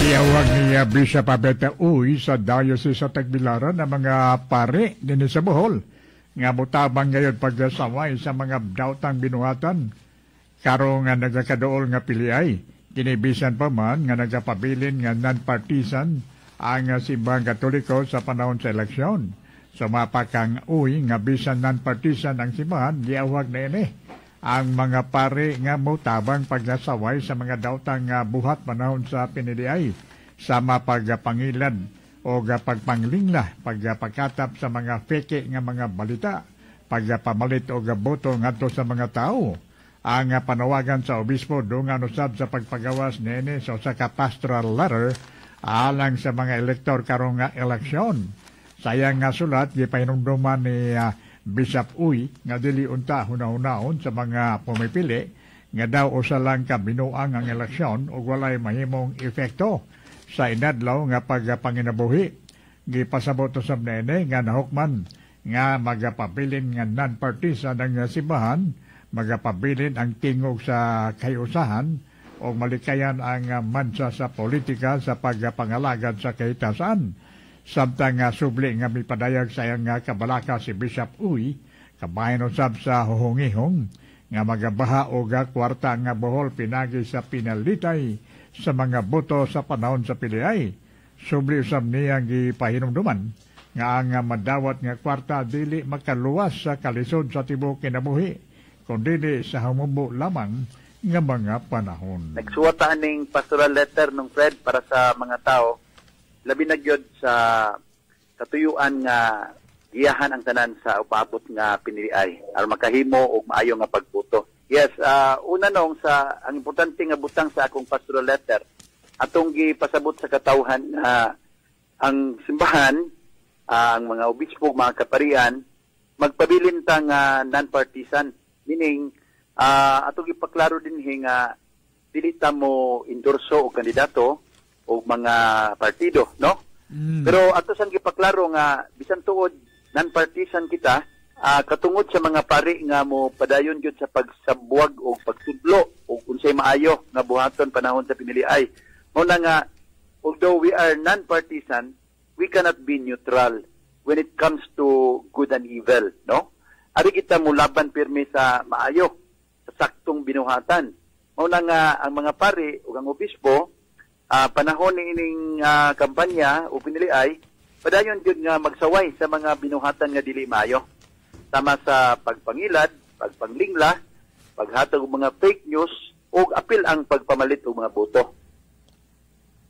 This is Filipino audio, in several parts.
Iyawag ni uh, Bishop Abeta Uy sa Diocese sa Tagbilaran ng mga pare din sa Bohol. Nga mutabang ngayon pagkasaway sa mga dautang binuhatan. Karo nga nagkakadool nga piliay. Kinibisan pa man nga nagkapabilin nga non-partisan ang simbang katoliko sa panahon sa eleksyon. Sumapakang uy nga bisan non-partisan ang simbahan, giawag na ini ang mga pare nga mutabang pagnasaway sa mga dautang nga ah, buhat panahon sa PNDI sama pagpangilad o pagpanglingla, pagpakatap sa mga fake nga mga balita, pagpamalit o gaboto ngadto sa mga tao. Ang panawagan sa obispo dungan usab sa pagpagawas nene sa usa pastoral letter alang sa mga elektor karong nga eleksyon. Sayang nga sulat gipahinumduman ni uh, Bishop uy nga dili unta hunahunaon sa mga pumipili nga daw usa lang ka binuang ang eleksyon ug walay mahimong epekto sa inadlaw nga pagpanginabuhi gipasabot sa nene nga nahukman nga magapabilin nga non-partisan ang simbahan magapabilin ang tingog sa kayusahan o malikayan ang mansa sa politika sa pagpangalagad sa kahitasan Samtang nga subli nga may padayag sayang nga kabalaka si Bishop Uy, kabayan usab sa huhungihong, nga magabaha o ga kwarta nga bohol pinagi sa pinalitay sa mga buto sa panahon sa piliay. Subli usab niya gi pahinumduman nga ang madawat nga kwarta dili makaluwas sa kalisod sa tibuok kinabuhi kundi sa humubo lamang nga mga panahon. Nagsuwata ning pastoral letter ng Fred para sa mga tao labi na gyud sa katuyuan nga giyahan ang tanan sa upabot nga piniliay aron makahimo og maayo nga pagbuto. Yes, uh, una nong sa ang importante nga butang sa akong pastoral letter atong gipasabot sa katawhan uh, ang simbahan uh, ang mga obispo mga kaparian magpabilin ta nga uh, non-partisan meaning uh, atong ipaklaro din nga dili ta mo endorso og kandidato o mga partido, no? Mm. Pero ato san gipaklaro nga bisan tuod non-partisan kita uh, katungod sa mga pari nga mo padayon gyud sa pagsabwag o pagtudlo o unsay maayo nga buhaton panahon sa piniliay. Mo na nga although we are non-partisan, we cannot be neutral when it comes to good and evil, no? Ari kita mo laban pirmi sa maayo, sa saktong binuhatan. Mao na nga ang mga pari ug ang obispo uh, panahon ni ining uh, kampanya o ay padayon yun nga magsaway sa mga binuhatan nga dili maayo Tama sa pagpangilad, pagpanglingla, paghatag mga fake news, o apil ang pagpamalit og mga boto.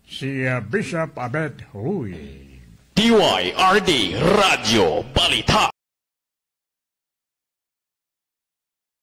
Si uh, Bishop Abed Rui. DYRD Radio Balita.